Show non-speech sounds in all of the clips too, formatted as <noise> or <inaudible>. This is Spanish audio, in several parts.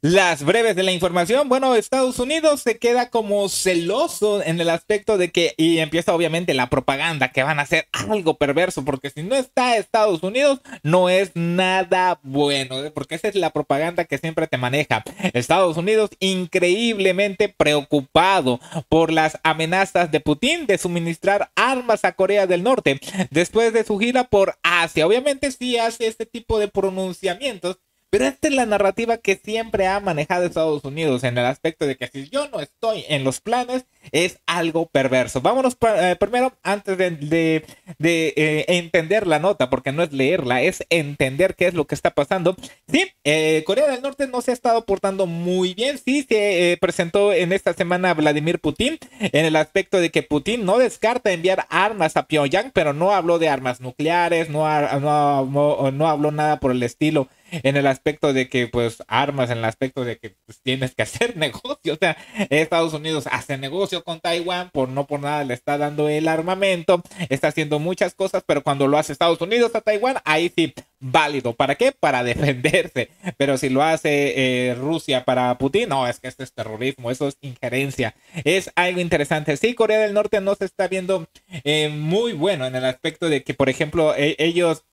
Las breves de la información. Bueno, Estados Unidos se queda como celoso en el aspecto de que, y empieza obviamente la propaganda, que van a hacer algo perverso, porque si no está Estados Unidos, no es nada bueno, ¿eh? porque esa es la propaganda que siempre te maneja. Estados Unidos increíblemente preocupado por las amenazas de Putin de suministrar armas a Corea del Norte después de su gira por Asia. Obviamente sí hace este tipo de pronunciamientos pero esta es la narrativa que siempre ha manejado Estados Unidos en el aspecto de que si yo no estoy en los planes es algo perverso. Vámonos eh, primero antes de, eh, entender la nota, porque no es leerla, es entender qué es lo que está pasando. Sí, eh, Corea del Norte no se ha estado portando muy bien. Sí, se presentó en esta semana Vladimir Putin en el aspecto de que Putin no descarta enviar armas a Pyongyang, pero no habló de armas nucleares, no, no, no habló nada por el estilo en el aspecto de que pues armas, en el aspecto de que pues, tienes que hacer <laughs> negocio. O sea, Estados Unidos hace negocio con Taiwán, por no por nada le está dando el armamento, está haciendo muchas cosas, pero cuando lo hace Estados Unidos a Taiwán, ahí sí, válido. ¿Para qué? Para <laughs> defenderse. Pero si lo hace eh, Rusia para Putin, no, es que esto es terrorismo, eso es injerencia. Es algo interesante. Sí, Corea del Norte no se está viendo eh, muy bueno en el aspecto de que, por ejemplo, e-, ellos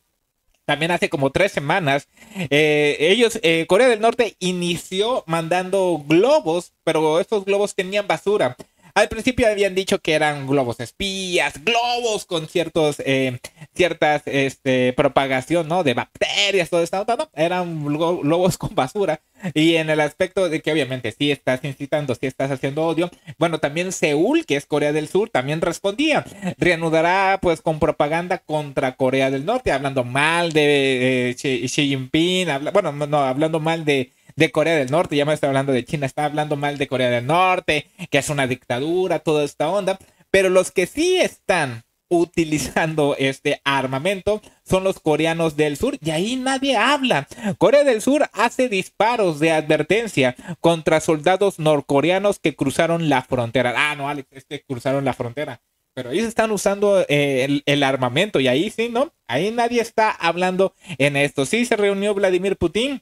también hace como tres semanas, eh, ellos, eh, Corea del Norte inició mandando globos, pero esos globos tenían basura. Al principio habían dicho que eran globos espías, globos con ciertos, eh, ciertas este, propagación, ¿no? De bacterias, todo esto, Eran globos con basura. Y en el aspecto de que obviamente sí estás incitando, sí estás haciendo odio, bueno, también Seúl, que es Corea del Sur, también respondía. Reanudará pues con propaganda contra Corea del Norte, hablando mal de eh, Xi, Jinping, bueno, no, hablando mal de, de Corea del Norte, ya me está hablando de China, está hablando mal de Corea del Norte, que es una dictadura, toda esta onda. Pero los que sí están utilizando este armamento son los coreanos del sur y ahí nadie habla. Corea del Sur hace disparos de advertencia contra soldados norcoreanos que cruzaron la frontera. Ah, no, Alex, cruzaron la frontera. Pero ellos están usando eh, el, el, armamento y ahí sí, ¿no? Ahí nadie está hablando en esto. Sí se reunió Vladimir Putin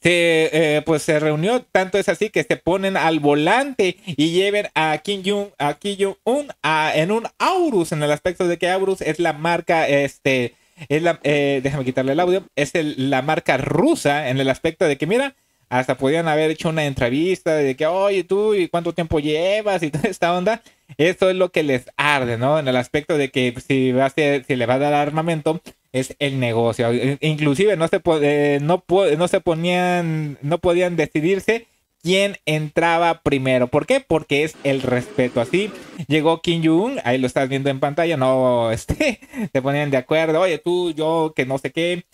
se, eh, pues se reunió, tanto es así que se ponen al volante y lleven a Kim Jong, a Kim Un en un Aurus, en el aspecto de que Aurus es la marca, este, es la, eh, déjame quitarle el audio, es la marca rusa en el aspecto de que, mira, hasta podían haber hecho una entrevista de que, oye, tú, ¿y cuánto tiempo llevas? Y toda esta onda. Eso es lo que les arde, ¿no? En el aspecto de que si, va si le va a dar armamento, es el negocio. E, inclusive no se, eh, no, no se ponían, no podían decidirse quién entraba primero. ¿Por qué? Porque es el respeto. Así llegó Kim jong ahí lo estás viendo en pantalla, no, <laughs> este, se ponían de acuerdo, oye tú, yo, que no sé qué,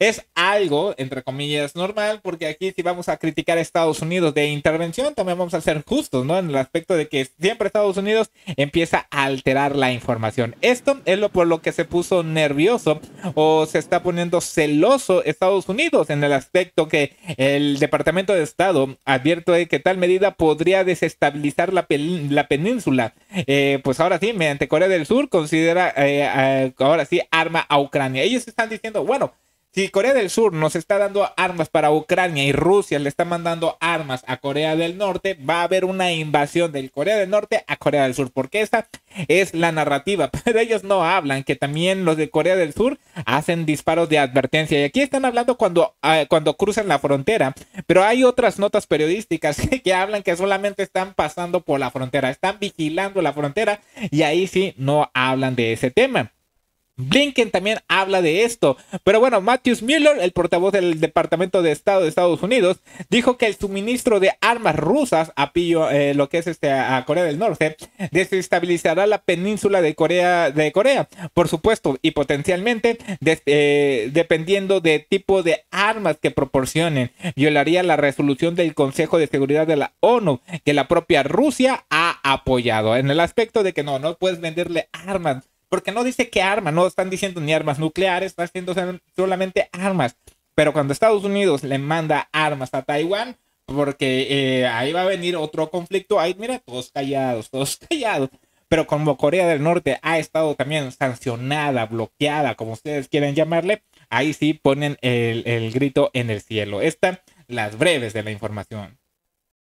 es algo, entre comillas, normal, porque aquí si vamos a criticar a Estados Unidos de intervención, también vamos a ser justos, ¿no? En el aspecto de que siempre Estados Unidos empieza a alterar la información. Esto es lo por lo que se puso nervioso o se está poniendo celoso Estados Unidos en el aspecto que el Departamento de Estado advierte que tal medida podría desestabilizar la, península. Eh, pues ahora sí, mediante Corea del Sur considera, eh, eh, ahora sí, arma a Ucrania. Ellos están diciendo, bueno, si Corea del Sur nos está dando armas para Ucrania y Rusia le está mandando armas a Corea del Norte, va a haber una invasión del Corea del Norte a Corea del Sur, porque esa es la narrativa. <laughs> Pero ellos no hablan que también los de Corea del Sur hacen disparos de advertencia. Y aquí están hablando cuando, ah, cuando cruzan la frontera, pero hay otras notas periodísticas <laughs> que hablan que solamente están pasando por la frontera, están vigilando la frontera y ahí sí no hablan de ese tema. Blinken también habla de esto. Pero bueno, Matthews Miller, el portavoz del Departamento de Estado de Estados Unidos, dijo que el suministro de armas rusas a eh, lo que es este, a Corea del Norte desestabilizará la península de Corea, de Corea, por supuesto, y potencialmente, eh, dependiendo de tipo de armas que proporcionen, violaría la resolución del Consejo de Seguridad de la ONU, que la propia Rusia ha apoyado, en el aspecto de que no, no puedes venderle armas porque no dice qué arma, no están diciendo ni armas nucleares, están diciendo solamente armas. Pero cuando Estados Unidos le manda armas a Taiwán, porque eh, ahí va a venir otro conflicto, ahí mira, todos callados, todos <laughs> callados. Pero como Corea del Norte ha estado también sancionada, bloqueada, como ustedes quieren llamarle, ahí sí ponen el, el grito en el cielo. Estas, las breves de la información.